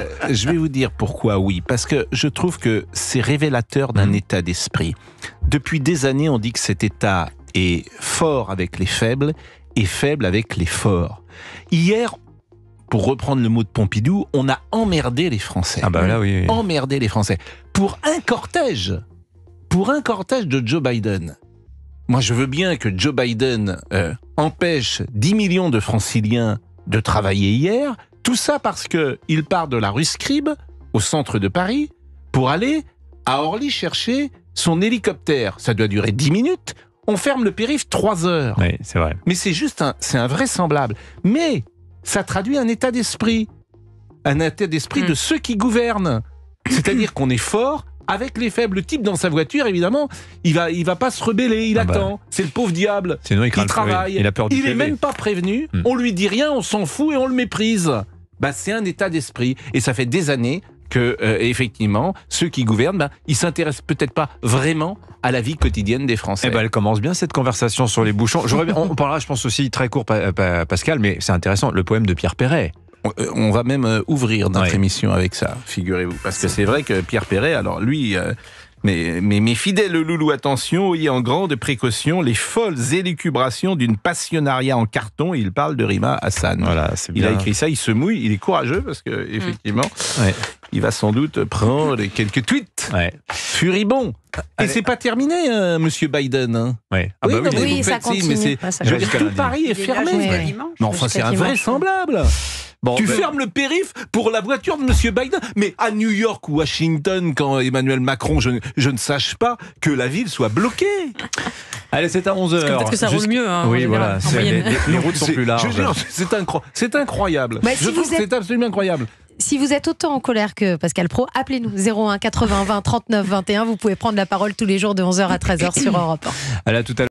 Euh, je vais vous dire pourquoi oui. Parce que je trouve que c'est révélateur d'un mmh. état d'esprit. Depuis des années, on dit que cet état est fort avec les faibles et faible avec les forts. Hier, pour reprendre le mot de Pompidou, on a emmerdé les Français. Ah bah là, oui, Emmerdé les Français. Pour un cortège. Pour un cortège de Joe Biden. Moi, je veux bien que Joe Biden euh, empêche 10 millions de franciliens de travailler hier, tout ça parce qu'il part de la rue Scribe, au centre de Paris, pour aller à Orly chercher son hélicoptère. Ça doit durer 10 minutes. On ferme le périph' 3 heures. Oui, c'est vrai. Mais c'est juste un, c'est invraisemblable. Mais ça traduit un état d'esprit. Un état d'esprit de hmm. ceux qui gouvernent. C'est-à-dire qu'on est fort avec les faibles. types dans sa voiture, évidemment, il va, il va pas se rebeller, il ah bah. attend. C'est le pauvre diable. il, travaille. Il, n'est est même pas prévenu. On hmm. On lui dit rien, on s'en fout et on le méprise. Bah, c'est un état d'esprit. Et ça fait des années que euh, effectivement, ceux qui gouvernent, ben, ils s'intéressent peut-être pas vraiment à la vie quotidienne des Français. Eh ben, elle commence bien cette conversation sur les bouchons. on parlera, je pense aussi très court, Pascal, mais c'est intéressant, le poème de Pierre Perret. On euh, va même euh, ouvrir notre émission avec ça, figurez-vous. Parce que c'est vrai que Pierre Perret, alors lui, mais, mais, fidèles loulou, attention, a en grande précaution les folles élucubrations d'une passionnariat en carton. Il parle de Rima Hassan. Voilà, Il a écrit ça, il se mouille, il est courageux parce que mmh. effectivement, il va sans doute prendre quelques tweets furibond furibonds. Et c'est pas terminé, hein, Monsieur Biden. Hein. Ah bah oui, ça, continue. mais tout Paris est fermé. Mais enfin, c'est invraisemblable tu ben- fermes le périph pour la voiture de M. Biden. Mais à New York ou Washington, quand Emmanuel Macron, je, ne sache pas que la ville soit bloquée. Allez, c'est à 11h. Peut-être que ça roule mieux. Hein, oui, voilà. Les, les, routes sont plus larges. C'est incroyable. Bah, je trouve que c'est absolument incroyable si vous êtes autant en colère que Pascal Pro, appelez-nous 01 80 20 39 21. Vous pouvez prendre la parole tous les jours de 11h à 13h sur Europe. À tout à l'heure